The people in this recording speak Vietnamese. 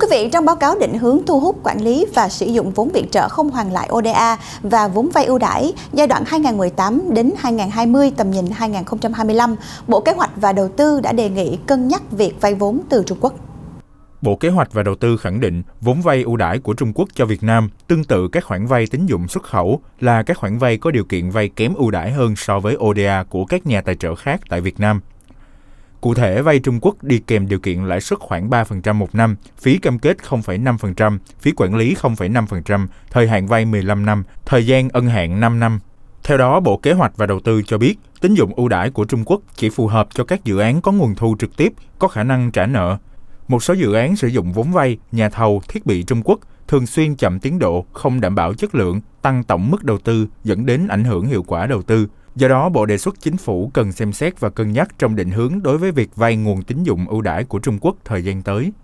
Thưa quý vị, trong báo cáo định hướng thu hút quản lý và sử dụng vốn viện trợ không hoàn lại ODA và vốn vay ưu đãi giai đoạn 2018 đến 2020 tầm nhìn 2025, Bộ Kế hoạch và Đầu tư đã đề nghị cân nhắc việc vay vốn từ Trung Quốc. Bộ Kế hoạch và Đầu tư khẳng định vốn vay ưu đãi của Trung Quốc cho Việt Nam tương tự các khoản vay tín dụng xuất khẩu là các khoản vay có điều kiện vay kém ưu đãi hơn so với ODA của các nhà tài trợ khác tại Việt Nam. Cụ thể, vay Trung Quốc đi kèm điều kiện lãi suất khoảng 3% một năm, phí cam kết 0,5%, phí quản lý 0,5%, thời hạn vay 15 năm, thời gian ân hạn 5 năm. Theo đó, Bộ Kế hoạch và Đầu tư cho biết, tín dụng ưu đãi của Trung Quốc chỉ phù hợp cho các dự án có nguồn thu trực tiếp, có khả năng trả nợ. Một số dự án sử dụng vốn vay, nhà thầu, thiết bị Trung Quốc thường xuyên chậm tiến độ, không đảm bảo chất lượng, tăng tổng mức đầu tư dẫn đến ảnh hưởng hiệu quả đầu tư. Do đó, Bộ đề xuất chính phủ cần xem xét và cân nhắc trong định hướng đối với việc vay nguồn tín dụng ưu đãi của Trung Quốc thời gian tới.